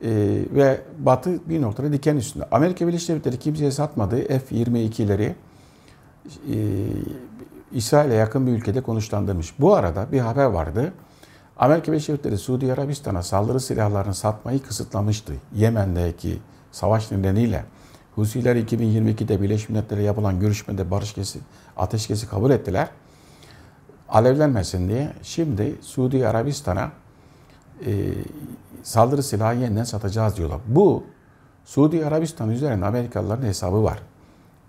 Ee, ve Batı bir noktada diken üstünde. Amerika Birleşik Devletleri kimseye satmadığı F-22'leri e, İsrail'e yakın bir ülkede konuşlandırmış. Bu arada bir haber vardı. Amerika Birleşik Devletleri Suudi Arabistan'a saldırı silahlarını satmayı kısıtlamıştı. Yemen'deki savaş nedeniyle. Husiler 2022'de Birleşmiş Milletler'e yapılan görüşmede barış kesi ateşkesi kabul ettiler. Alevlenmesin diye şimdi Suudi Arabistan'a e, saldırı silahı yeniden satacağız diyorlar. Bu Suudi Arabistan üzerinde Amerikalıların hesabı var.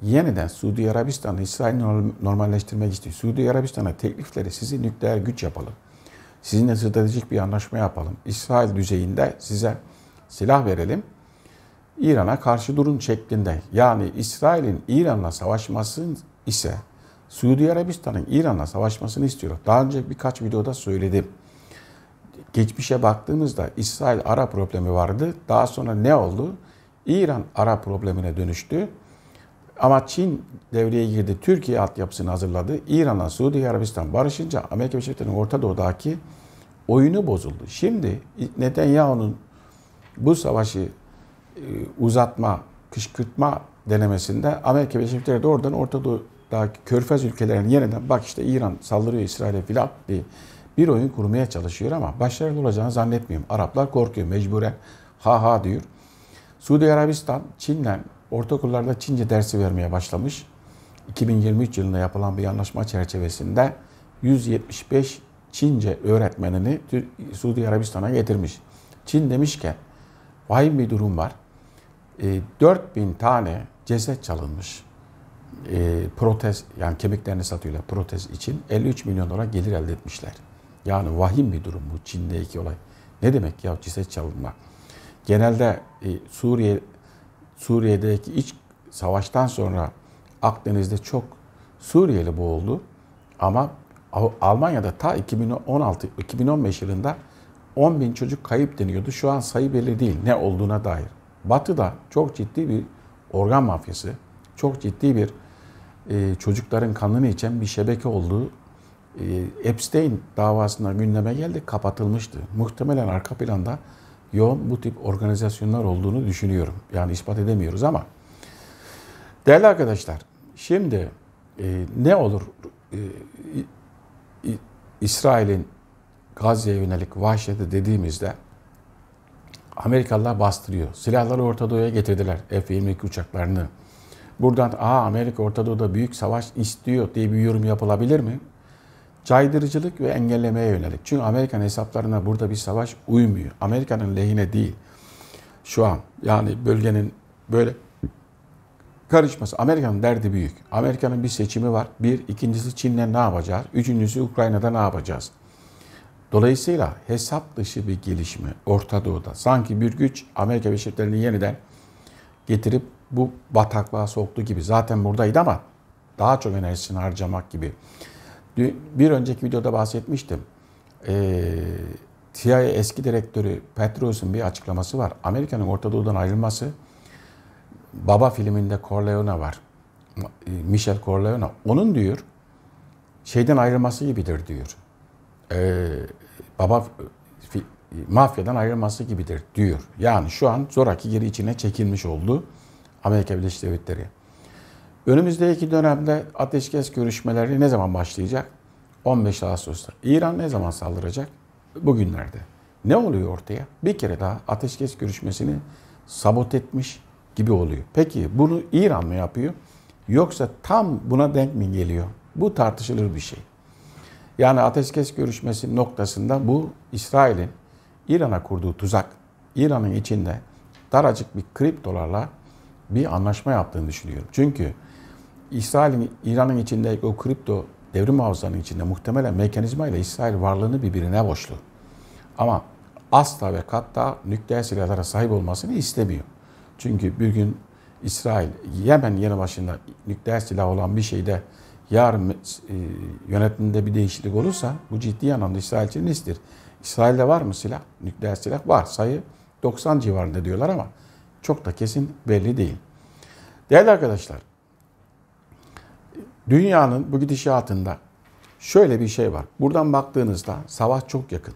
Yeniden Suudi Arabistan'ı İsrail normalleştirmek istiyor. Suudi Arabistan'a teklifleri sizi nükleer güç yapalım. Sizinle stratejik bir anlaşma yapalım. İsrail düzeyinde size silah verelim. İran'a karşı durun şeklinde. Yani İsrail'in İran'la savaşması ise Suudi Arabistan'ın İran'la savaşmasını istiyor. Daha önce birkaç videoda söyledim geçmişe baktığımızda İsrail-Arap problemi vardı. Daha sonra ne oldu? İran-Arap problemine dönüştü. Ama Çin devreye girdi. Türkiye altyapısını hazırladı. İran'la Suudi Arabistan barışınca Amerika Birleşik Devletleri'nin Orta Doğu'daki oyunu bozuldu. Şimdi Netanyahu'nun bu savaşı e, uzatma, kışkırtma denemesinde Amerika Birleşik Devletleri de oradan Orta Doğu'daki körfez ülkelerinin yeniden bak işte İran saldırıyor İsrail'e filan diye bir oyun kurmaya çalışıyor ama başarılı olacağını zannetmiyorum. Araplar korkuyor mecburen. Ha ha diyor. Suudi Arabistan Çin'le ortaokullarda Çince dersi vermeye başlamış. 2023 yılında yapılan bir anlaşma çerçevesinde 175 Çince öğretmenini Suudi Arabistan'a getirmiş. Çin demişken, ki vahim bir durum var. E, ee, 4000 tane ceset çalınmış. E, protez yani kemiklerini satıyorlar protez için 53 milyon dolar gelir elde etmişler. Yani vahim bir durum bu Çin'deki olay. Ne demek ya ciset çalınma? Genelde e, Suriye Suriye'deki iç savaştan sonra Akdeniz'de çok Suriyeli boğuldu. Ama Almanya'da ta 2016 2015 yılında 10 bin çocuk kayıp deniyordu. Şu an sayı belli değil ne olduğuna dair. Batı'da çok ciddi bir organ mafyası, çok ciddi bir e, çocukların kanını içen bir şebeke olduğu ee, Epstein davasına gündeme geldi, kapatılmıştı. Muhtemelen arka planda yoğun bu tip organizasyonlar olduğunu düşünüyorum. Yani ispat edemiyoruz ama değerli arkadaşlar, şimdi e, ne olur e, e, İsrail'in Gazze'ye yönelik vahşeti dediğimizde Amerikalılar bastırıyor. Silahları Orta Doğu'ya getirdiler. F-22 uçaklarını. Buradan aa Amerika Orta Doğu'da büyük savaş istiyor diye bir yorum yapılabilir mi? caydırıcılık ve engellemeye yönelik. Çünkü Amerikan hesaplarına burada bir savaş uymuyor. Amerika'nın lehine değil şu an. Yani bölgenin böyle karışması. Amerika'nın derdi büyük. Amerika'nın bir seçimi var. Bir, ikincisi Çin'le ne yapacağız? Üçüncüsü Ukrayna'da ne yapacağız? Dolayısıyla hesap dışı bir gelişme Orta Doğu'da. Sanki bir güç Amerika Birleşik Devletleri'ni yeniden getirip bu bataklığa soktu gibi. Zaten buradaydı ama daha çok enerjisini harcamak gibi bir önceki videoda bahsetmiştim. Ee, CIA eski direktörü Petrous'un bir açıklaması var. Amerika'nın Orta Doğu'dan ayrılması Baba filminde Corleone var. E, Michel Corleone. Onun diyor şeyden ayrılması gibidir diyor. Ee, baba mafyadan ayrılması gibidir diyor. Yani şu an zoraki geri içine çekilmiş oldu Amerika Birleşik Devletleri. Önümüzdeki dönemde ateşkes görüşmeleri ne zaman başlayacak? 15 Ağustos'ta. İran ne zaman saldıracak? Bugünlerde. Ne oluyor ortaya? Bir kere daha ateşkes görüşmesini sabot etmiş gibi oluyor. Peki bunu İran mı yapıyor? Yoksa tam buna denk mi geliyor? Bu tartışılır bir şey. Yani ateşkes görüşmesi noktasında bu İsrail'in İran'a kurduğu tuzak, İran'ın içinde daracık bir kriptolarla bir anlaşma yaptığını düşünüyorum. Çünkü İsrail'in, İran'ın içindeki o kripto devrim havuzlarının içinde muhtemelen mekanizma ile İsrail varlığını birbirine boşlu. Ama asla ve katta nükleer silahlara sahip olmasını istemiyor. Çünkü bir gün İsrail Yemen yanı başında nükleer silah olan bir şeyde yarın e, yönetimde bir değişiklik olursa bu ciddi anlamda İsrail için risktir. İsrail'de var mı silah? Nükleer silah var. Sayı 90 civarında diyorlar ama çok da kesin belli değil. Değerli arkadaşlar dünyanın bu gidişatında şöyle bir şey var. Buradan baktığınızda savaş çok yakın.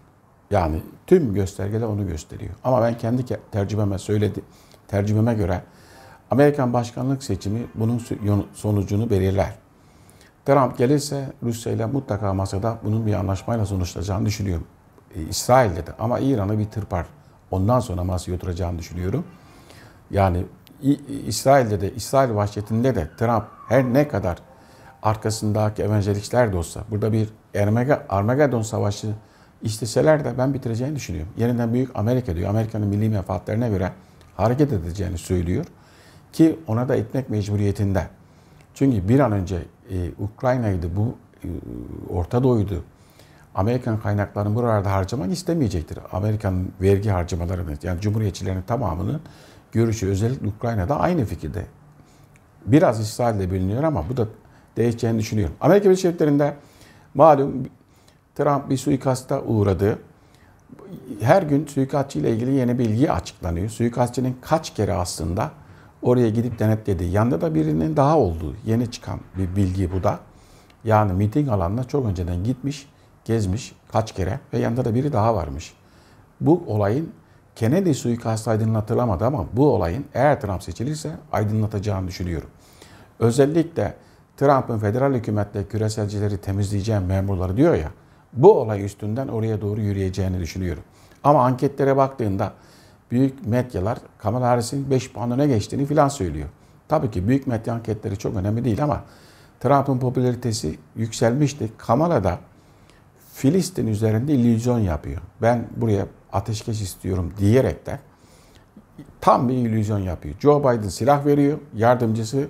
Yani tüm göstergeler onu gösteriyor. Ama ben kendi tercümeme söyledi. Tercümeme göre Amerikan başkanlık seçimi bunun sonucunu belirler. Trump gelirse Rusya ile mutlaka masada bunun bir anlaşmayla sonuçlanacağını düşünüyorum. E, İsrail dedi. ama İran'ı bir tırpar. Ondan sonra masaya oturacağını düşünüyorum. Yani İsrail'de de, İsrail vahşetinde de Trump her ne kadar arkasındaki evangelikler de olsa burada bir Armageddon savaşı isteseler de ben bitireceğini düşünüyorum. Yeniden büyük Amerika diyor. Amerika'nın milli menfaatlerine göre hareket edeceğini söylüyor. Ki ona da etmek mecburiyetinde. Çünkü bir an önce e, Ukrayna'ydı, bu e, Orta Doğu'ydu. Amerikan kaynaklarını buralarda harcamak istemeyecektir. Amerikan vergi harcamalarını yani cumhuriyetçilerin tamamının görüşü özellikle Ukrayna'da aynı fikirde. Biraz İsrail'de biliniyor ama bu da değişeceğini düşünüyorum. Amerika Birleşik Devletleri'nde malum Trump bir suikasta uğradı. Her gün suikastçı ile ilgili yeni bilgi açıklanıyor. Suikastçının kaç kere aslında oraya gidip denetledi. Yanında da birinin daha olduğu yeni çıkan bir bilgi bu da. Yani miting alanına çok önceden gitmiş, gezmiş kaç kere ve yanında da biri daha varmış. Bu olayın Kennedy suikastı aydınlatılamadı ama bu olayın eğer Trump seçilirse aydınlatacağını düşünüyorum. Özellikle Trump'ın federal hükümetle küreselcileri temizleyeceğim memurları diyor ya, bu olay üstünden oraya doğru yürüyeceğini düşünüyorum. Ama anketlere baktığında büyük medyalar Kamala Harris'in 5 puan öne geçtiğini filan söylüyor. Tabii ki büyük medya anketleri çok önemli değil ama Trump'ın popülaritesi yükselmişti. Kamala da Filistin üzerinde illüzyon yapıyor. Ben buraya ateşkes istiyorum diyerek de tam bir illüzyon yapıyor. Joe Biden silah veriyor. Yardımcısı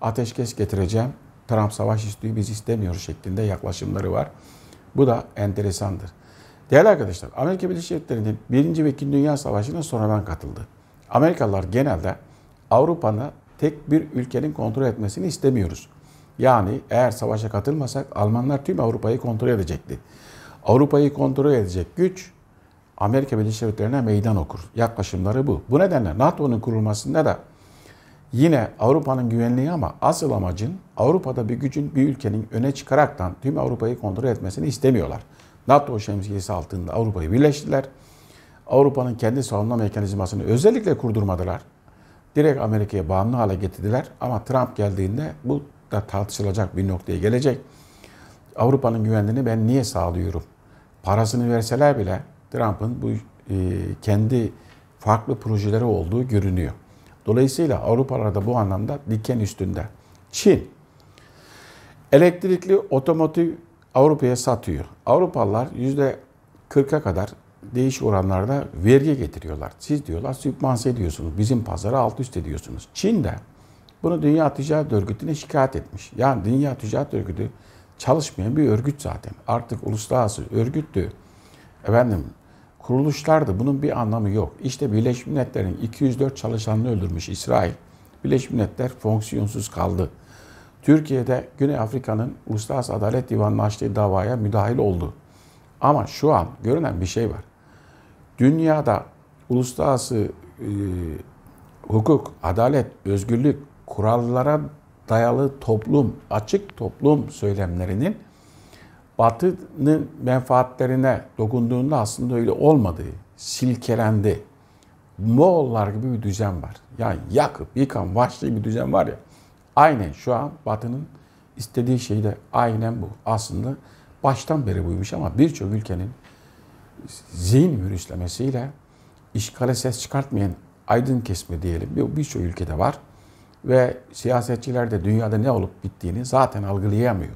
ateşkes getireceğim. Trump savaş istiyor biz istemiyoruz şeklinde yaklaşımları var. Bu da enteresandır. Değerli arkadaşlar Amerika Birleşik Devletleri'nin 1. ve 2. Dünya Savaşı'na sonradan katıldı. Amerikalılar genelde Avrupa'nın tek bir ülkenin kontrol etmesini istemiyoruz. Yani eğer savaşa katılmasak Almanlar tüm Avrupa'yı kontrol edecekti. Avrupa'yı kontrol edecek güç Amerika Birleşik Devletleri'ne meydan okur. Yaklaşımları bu. Bu nedenle NATO'nun kurulmasında da yine Avrupa'nın güvenliği ama asıl amacın Avrupa'da bir gücün bir ülkenin öne çıkaraktan tüm Avrupa'yı kontrol etmesini istemiyorlar. NATO şemsiyesi altında Avrupa'yı birleştiler. Avrupa'nın kendi savunma mekanizmasını özellikle kurdurmadılar. Direkt Amerika'ya bağımlı hale getirdiler ama Trump geldiğinde bu da tartışılacak bir noktaya gelecek. Avrupa'nın güvenliğini ben niye sağlıyorum? Parasını verseler bile Trump'ın bu e, kendi farklı projeleri olduğu görünüyor. Dolayısıyla Avrupalarda bu anlamda diken üstünde. Çin elektrikli otomotiv Avrupa'ya satıyor. Avrupalılar %40'a kadar değiş oranlarda vergi getiriyorlar. Siz diyorlar sübvanse ediyorsunuz. Bizim pazarı alt üst ediyorsunuz. Çin de bunu Dünya Ticaret Örgütü'ne şikayet etmiş. Yani Dünya Ticaret Örgütü çalışmayan bir örgüt zaten. Artık uluslararası örgüttü. Efendim kuruluşlardı. Bunun bir anlamı yok. İşte Birleşmiş Milletler'in 204 çalışanını öldürmüş İsrail. Birleşmiş Milletler fonksiyonsuz kaldı. Türkiye'de Güney Afrika'nın Uluslararası Adalet Divanı'nın açtığı davaya müdahil oldu. Ama şu an görünen bir şey var. Dünyada uluslararası e, hukuk, adalet, özgürlük kurallara dayalı toplum, açık toplum söylemlerinin Batı'nın menfaatlerine dokunduğunda aslında öyle olmadığı, silkelendi. Moğollar gibi bir düzen var. Yani yakıp yıkan vahşi bir düzen var ya. Aynen şu an Batı'nın istediği şey de aynen bu. Aslında baştan beri buymuş ama birçok ülkenin zihin virüslemesiyle işgale ses çıkartmayan aydın kesme diyelim birçok ülkede var. Ve siyasetçiler de dünyada ne olup bittiğini zaten algılayamıyor.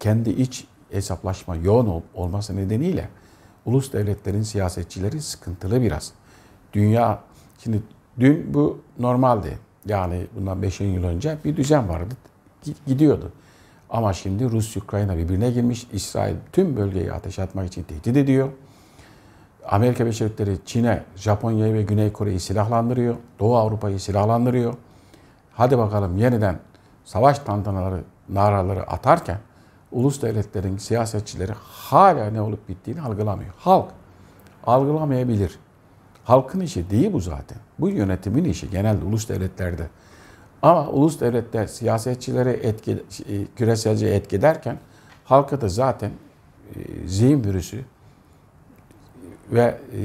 Kendi iç hesaplaşma yoğun ol, olması nedeniyle ulus devletlerin siyasetçileri sıkıntılı biraz. Dünya, şimdi dün bu normaldi. Yani bundan 5 yıl önce bir düzen vardı. Gidiyordu. Ama şimdi Rus, Ukrayna birbirine girmiş. İsrail tüm bölgeyi ateş atmak için tehdit ediyor. Amerika Birleşik Devletleri Çin'e, Japonya'yı ve Güney Kore'yi silahlandırıyor. Doğu Avrupa'yı silahlandırıyor hadi bakalım yeniden savaş tantanaları, naraları atarken ulus devletlerin siyasetçileri hala ne olup bittiğini algılamıyor. Halk algılamayabilir. Halkın işi değil bu zaten. Bu yönetimin işi genelde ulus devletlerde. Ama ulus devlette siyasetçileri etki, e, küreselce etki derken halka da zaten e, zihin virüsü ve e,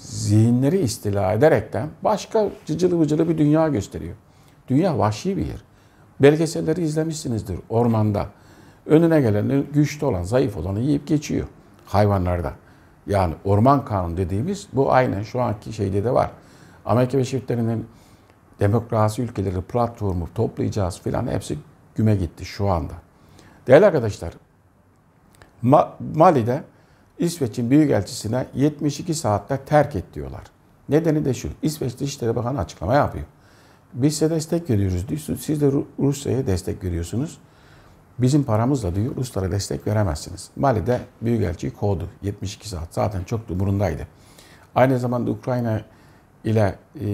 zihinleri istila ederekten başka cıcılı vıcılı bir dünya gösteriyor. Dünya vahşi bir yer. Belgeselleri izlemişsinizdir ormanda. Önüne gelen güçlü olan, zayıf olanı yiyip geçiyor hayvanlarda. Yani orman kanunu dediğimiz bu aynen şu anki şeyde de var. Amerika Birleşik Devletleri'nin demokrasi ülkeleri platformu toplayacağız filan hepsi güme gitti şu anda. Değerli arkadaşlar, Mali'de İsveç'in büyükelçisine 72 saatte terk et diyorlar. Nedeni de şu, İsveç Dışişleri Bakanı açıklama yapıyor. Biz size destek veriyoruz diyor. Siz de Rusya'ya destek veriyorsunuz. Bizim paramızla diyor Ruslara destek veremezsiniz. Mali'de Büyükelçi'yi kovdu 72 saat. Zaten çok umurundaydı. Aynı zamanda Ukrayna ile e,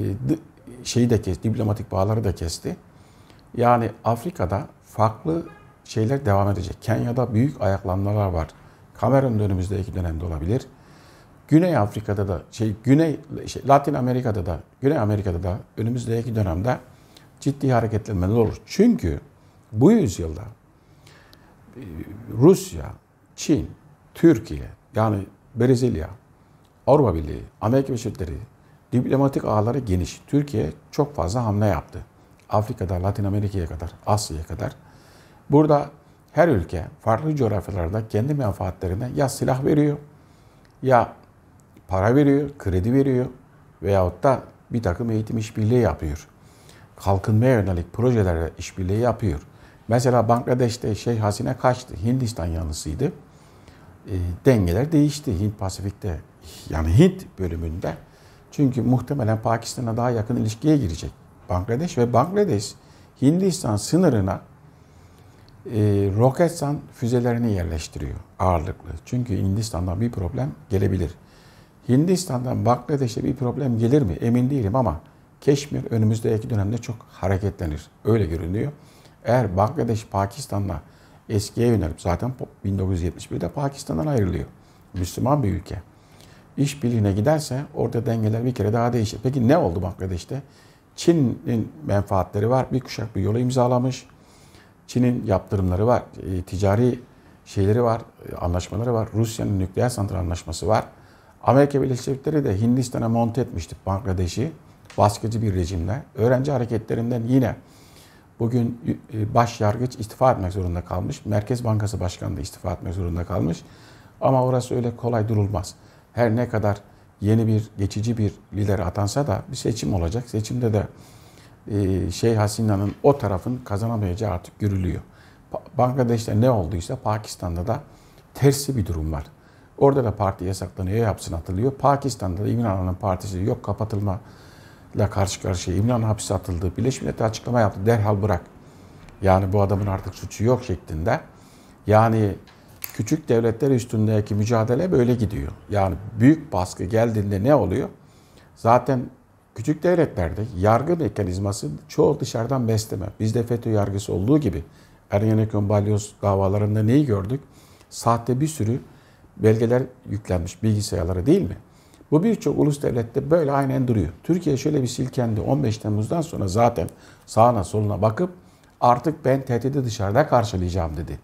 şeyi de kesti, diplomatik bağları da kesti. Yani Afrika'da farklı şeyler devam edecek. Kenya'da büyük ayaklanmalar var. Kamerun önümüzdeki dönemde olabilir. Güney Afrika'da da şey Güney şey, Latin Amerika'da da Güney Amerika'da da önümüzdeki dönemde ciddi hareketlenmeler olur. Çünkü bu yüzyılda e, Rusya, Çin, Türkiye yani Brezilya, Avrupa Birliği, Amerika Birleşik Devletleri diplomatik ağları geniş. Türkiye çok fazla hamle yaptı. Afrika'da, Latin Amerika'ya kadar, Asya'ya kadar. Burada her ülke farklı coğrafyalarda kendi menfaatlerine ya silah veriyor ya para veriyor, kredi veriyor veyahut da bir takım eğitim işbirliği yapıyor. Kalkınmaya yönelik projelerde işbirliği yapıyor. Mesela Bangladeş'te şey hazine kaçtı. Hindistan yanlısıydı. E, dengeler değişti Hint Pasifik'te. Yani Hint bölümünde. Çünkü muhtemelen Pakistan'a daha yakın ilişkiye girecek Bangladeş ve Bangladeş Hindistan sınırına e, Roketsan füzelerini yerleştiriyor ağırlıklı. Çünkü Hindistan'dan bir problem gelebilir. Hindistan'dan Bangladeş'e bir problem gelir mi emin değilim ama Keşmir önümüzdeki dönemde çok hareketlenir. Öyle görünüyor. Eğer Bangladeş Pakistan'la eskiye yönelip zaten 1971'de Pakistan'dan ayrılıyor. Müslüman bir ülke. İş birliğine giderse orada dengeler bir kere daha değişir. Peki ne oldu Bangladeş'te? Çin'in menfaatleri var. Bir kuşak bir yola imzalamış. Çin'in yaptırımları var. E, ticari şeyleri var. E, anlaşmaları var. Rusya'nın nükleer santral anlaşması var. Amerika Birleşik Devletleri de Hindistan'a monte etmişti Bangladeş'i baskıcı bir rejimle. Öğrenci hareketlerinden yine bugün e, baş yargıç istifa etmek zorunda kalmış. Merkez Bankası Başkanı da istifa etmek zorunda kalmış. Ama orası öyle kolay durulmaz. Her ne kadar yeni bir geçici bir lider atansa da bir seçim olacak. Seçimde de şey Hasina'nın o tarafın kazanamayacağı artık görülüyor. Bangladeş'te ne olduysa Pakistan'da da tersi bir durum var. Orada da parti yasaklanıyor, yapsın atılıyor. Pakistan'da da İmralı'nın partisi yok kapatılma ile karşı karşıya İmran hapse atıldı. Birleşmiş Milletler açıklama yaptı. Derhal bırak. Yani bu adamın artık suçu yok şeklinde. Yani küçük devletler üstündeki mücadele böyle gidiyor. Yani büyük baskı geldiğinde ne oluyor? Zaten küçük devletlerde yargı mekanizması çoğu dışarıdan besleme. Bizde FETÖ yargısı olduğu gibi Ergenekon balyoz davalarında neyi gördük? Sahte bir sürü belgeler yüklenmiş bilgisayarlara değil mi? Bu birçok ulus devlette böyle aynen duruyor. Türkiye şöyle bir silkendi. 15 Temmuz'dan sonra zaten sağına soluna bakıp artık ben tehdidi dışarıda karşılayacağım dedi.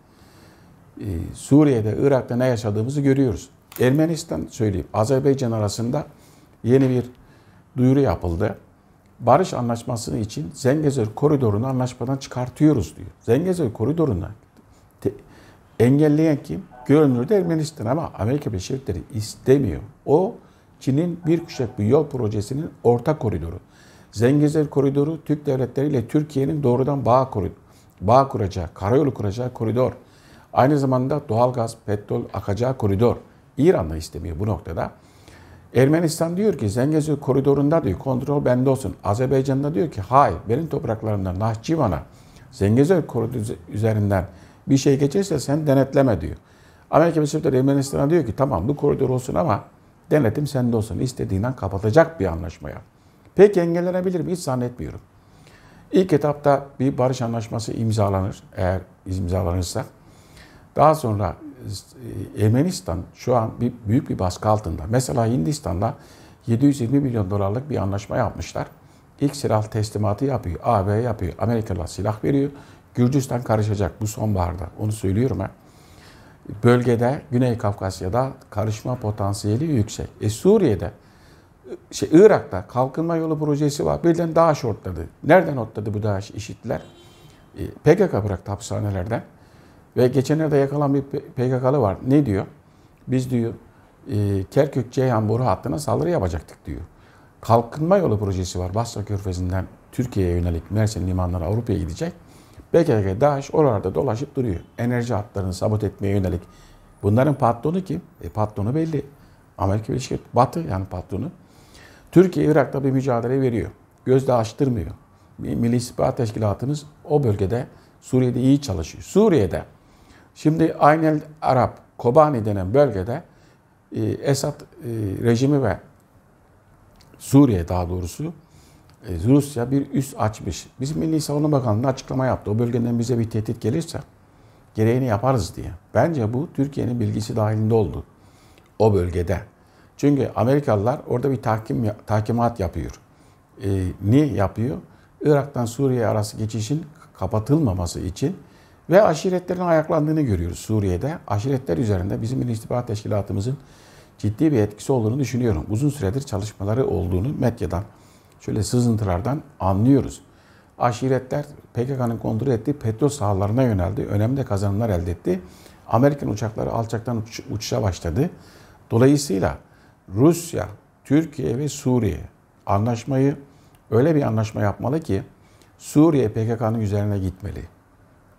Ee, Suriye'de, Irak'ta ne yaşadığımızı görüyoruz. Ermenistan söyleyeyim, Azerbaycan arasında yeni bir duyuru yapıldı. Barış anlaşması için Zengezur koridorunu anlaşmadan çıkartıyoruz diyor. Zengezur koridorunu engelleyen kim? görünürde Ermenistan ama Amerika Birleşik Devletleri istemiyor. O Çin'in bir kuşak bir yol projesinin orta koridoru. Zengezur koridoru Türk devletleriyle Türkiye'nin doğrudan bağ, koridor, bağ kuracağı, karayolu kuracağı koridor. Aynı zamanda doğalgaz, petrol akacağı koridor. İran da istemiyor bu noktada. Ermenistan diyor ki Zengezur koridorunda diyor kontrol bende olsun. Azerbaycan da diyor ki hay, benim topraklarımdan Nahçıvan'a Zengezur koridoru üzerinden bir şey geçerse sen denetleme diyor. Amerika Birleşik Devletleri Ermenistan'a diyor ki tamam bu koridor olsun ama denetim sende olsun. İstediğinden kapatacak bir anlaşmaya pek engellenebilir mi? Hiç zannetmiyorum. İlk etapta bir barış anlaşması imzalanır eğer imzalanırsa. Daha sonra e, Ermenistan şu an bir, büyük bir baskı altında. Mesela Hindistan'da 720 milyon dolarlık bir anlaşma yapmışlar. İlk silah teslimatı yapıyor. AB yapıyor. Amerikalılar silah veriyor. Gürcistan karışacak bu sonbaharda. Onu söylüyorum ben bölgede Güney Kafkasya'da karışma potansiyeli yüksek. E Suriye'de şey, Irak'ta kalkınma yolu projesi var. Birden DAEŞ ortladı. Nereden ortladı bu DAEŞ işitler? E, PKK bıraktı hapishanelerden. Ve geçenlerde yakalan bir PKK'lı var. Ne diyor? Biz diyor e, Kerkük Ceyhan boru hattına saldırı yapacaktık diyor. Kalkınma yolu projesi var. Basra Körfezi'nden Türkiye'ye yönelik Mersin limanları Avrupa'ya gidecek. PKK, DAEŞ oralarda dolaşıp duruyor. Enerji hatlarını sabot etmeye yönelik. Bunların patronu kim? E patronu belli. Amerika Birleşik Devletleri, Batı yani patronu. Türkiye Irak'ta bir mücadele veriyor. Gözde açtırmıyor. Milli İstihbarat Teşkilatımız o bölgede Suriye'de iyi çalışıyor. Suriye'de şimdi Aynel Arap, Kobani denen bölgede e, Esad e, rejimi ve Suriye daha doğrusu e, Rusya bir üs açmış. Bizim Milli Savunma Bakanlığı açıklama yaptı. O bölgeden bize bir tehdit gelirse gereğini yaparız diye. Bence bu Türkiye'nin bilgisi dahilinde oldu. O bölgede. Çünkü Amerikalılar orada bir tahkim, tahkimat yapıyor. E, niye yapıyor? Irak'tan Suriye arası geçişin kapatılmaması için ve aşiretlerin ayaklandığını görüyoruz Suriye'de. Aşiretler üzerinde bizim Milli İstihbarat Teşkilatımızın ciddi bir etkisi olduğunu düşünüyorum. Uzun süredir çalışmaları olduğunu medyadan, şöyle sızıntılardan anlıyoruz. Aşiretler PKK'nın kontrol ettiği petrol sahalarına yöneldi. Önemli kazanımlar elde etti. Amerikan uçakları alçaktan uç, uçuşa başladı. Dolayısıyla Rusya, Türkiye ve Suriye anlaşmayı öyle bir anlaşma yapmalı ki Suriye PKK'nın üzerine gitmeli.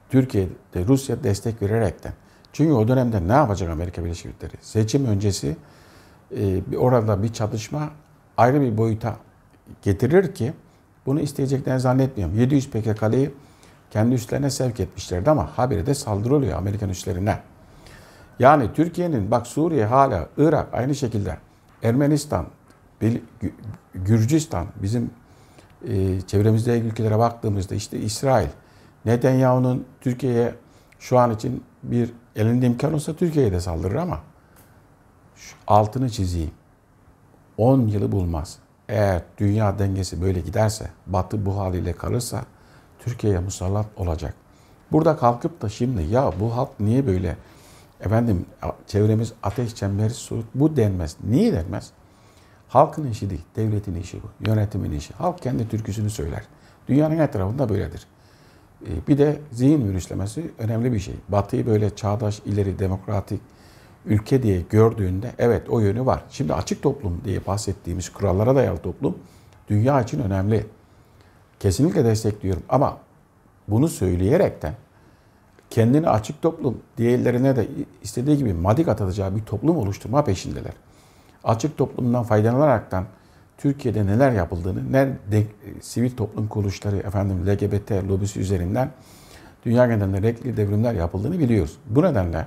Türkiye de Rusya destek vererekten. Çünkü o dönemde ne yapacak Amerika Birleşik Devletleri? Seçim öncesi e, orada bir çatışma ayrı bir boyuta getirir ki bunu isteyeceklerini zannetmiyorum. 700 PKK'lıyı kendi üstlerine sevk etmişlerdi ama habire de saldırı oluyor Amerikan üstlerine. Yani Türkiye'nin bak Suriye hala, Irak aynı şekilde, Ermenistan, Gürcistan bizim e, çevremizdeki ülkelere baktığımızda işte İsrail, Netanyahu'nun Türkiye'ye şu an için bir elinde imkan olsa Türkiye'ye de saldırır ama şu altını çizeyim. 10 yılı bulmaz eğer dünya dengesi böyle giderse, batı bu haliyle kalırsa Türkiye'ye musallat olacak. Burada kalkıp da şimdi ya bu halk niye böyle efendim çevremiz ateş çemberi soğut bu denmez. Niye denmez? Halkın işi değil, devletin işi bu, yönetimin işi. Halk kendi türküsünü söyler. Dünyanın her tarafında böyledir. Ee, bir de zihin virüslemesi önemli bir şey. Batıyı böyle çağdaş, ileri, demokratik, ülke diye gördüğünde evet o yönü var. Şimdi açık toplum diye bahsettiğimiz kurallara dayalı toplum dünya için önemli. Kesinlikle destekliyorum ama bunu söyleyerekten kendini açık toplum diğerlerine de istediği gibi madik atacağı bir toplum oluşturma peşindeler. Açık toplumdan faydalanaraktan Türkiye'de neler yapıldığını, ne de, sivil toplum kuruluşları, efendim LGBT lobisi üzerinden dünya genelinde renkli devrimler yapıldığını biliyoruz. Bu nedenle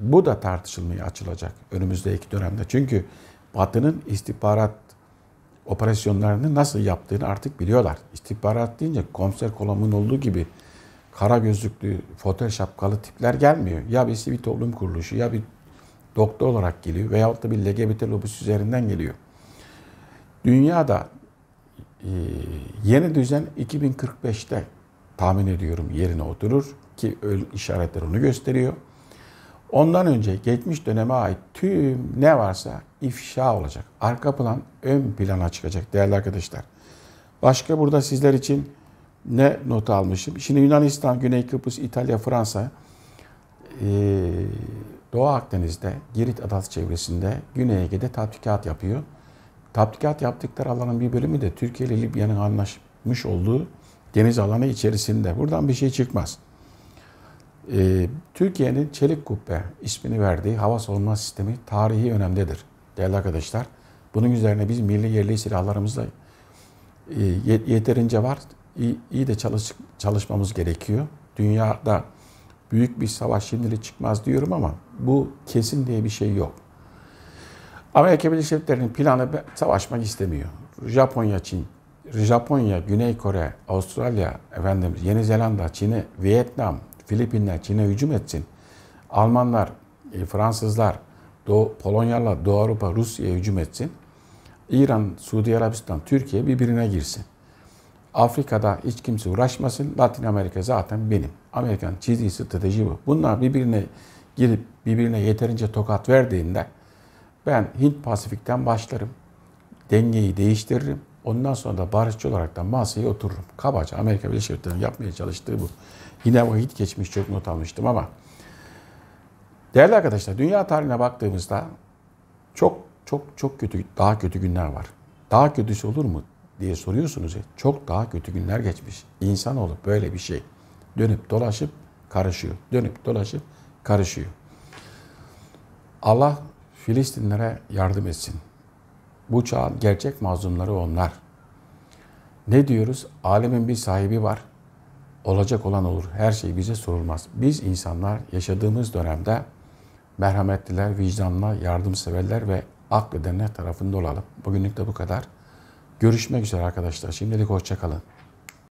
bu da tartışılmaya açılacak önümüzdeki dönemde. Çünkü Batı'nın istihbarat operasyonlarını nasıl yaptığını artık biliyorlar. İstihbarat deyince komiser Kolom'un olduğu gibi kara gözlüklü, fotoğraf şapkalı tipler gelmiyor. Ya bir bir toplum kuruluşu ya bir doktor olarak geliyor veyahut da bir LGBT lobisi üzerinden geliyor. Dünyada e, yeni düzen 2045'te tahmin ediyorum yerine oturur ki öl işaretler onu gösteriyor. Ondan önce geçmiş döneme ait tüm ne varsa ifşa olacak. Arka plan ön plana çıkacak değerli arkadaşlar. Başka burada sizler için ne not almışım? Şimdi Yunanistan, Güney Kıbrıs, İtalya, Fransa, e, Doğu Akdeniz'de, Girit Adası çevresinde, Güney Ege'de tatbikat yapıyor. Tatbikat yaptıkları alanın bir bölümü de Türkiye ile Libya'nın anlaşmış olduğu deniz alanı içerisinde. Buradan bir şey çıkmaz e, Türkiye'nin Çelik Kubbe ismini verdiği hava savunma sistemi tarihi önemlidir. Değerli arkadaşlar, bunun üzerine biz milli yerli silahlarımızla e, yeterince var. İyi, iyi de çalış, çalışmamız gerekiyor. Dünyada büyük bir savaş şimdilik çıkmaz diyorum ama bu kesin diye bir şey yok. Amerika Birleşik Devletleri'nin planı savaşmak istemiyor. Japonya, Çin, Japonya, Güney Kore, Avustralya, efendim Yeni Zelanda, Çin'i, Vietnam, Filipinler Çin'e hücum etsin. Almanlar, e, Fransızlar, Doğu, Polonyalar, Doğu Avrupa, Rusya'ya hücum etsin. İran, Suudi Arabistan, Türkiye birbirine girsin. Afrika'da hiç kimse uğraşmasın. Latin Amerika zaten benim. Amerikan çizdiği strateji bu. Bunlar birbirine girip birbirine yeterince tokat verdiğinde ben Hint Pasifik'ten başlarım. Dengeyi değiştiririm. Ondan sonra da barışçı olarak da masaya otururum. Kabaca Amerika Birleşik Devletleri'nin yapmaya çalıştığı bu. Yine vakit geçmiş çok not almıştım ama. Değerli arkadaşlar dünya tarihine baktığımızda çok çok çok kötü daha kötü günler var. Daha kötüsü olur mu diye soruyorsunuz ya. Çok daha kötü günler geçmiş. olup böyle bir şey. Dönüp dolaşıp karışıyor. Dönüp dolaşıp karışıyor. Allah Filistinlere yardım etsin. Bu çağın gerçek mazlumları onlar. Ne diyoruz? Alemin bir sahibi var olacak olan olur. Her şey bize sorulmaz. Biz insanlar yaşadığımız dönemde merhametliler, vicdanlı, yardımseverler ve akledenler tarafında olalım. Bugünlük de bu kadar. Görüşmek üzere arkadaşlar. Şimdilik hoşçakalın.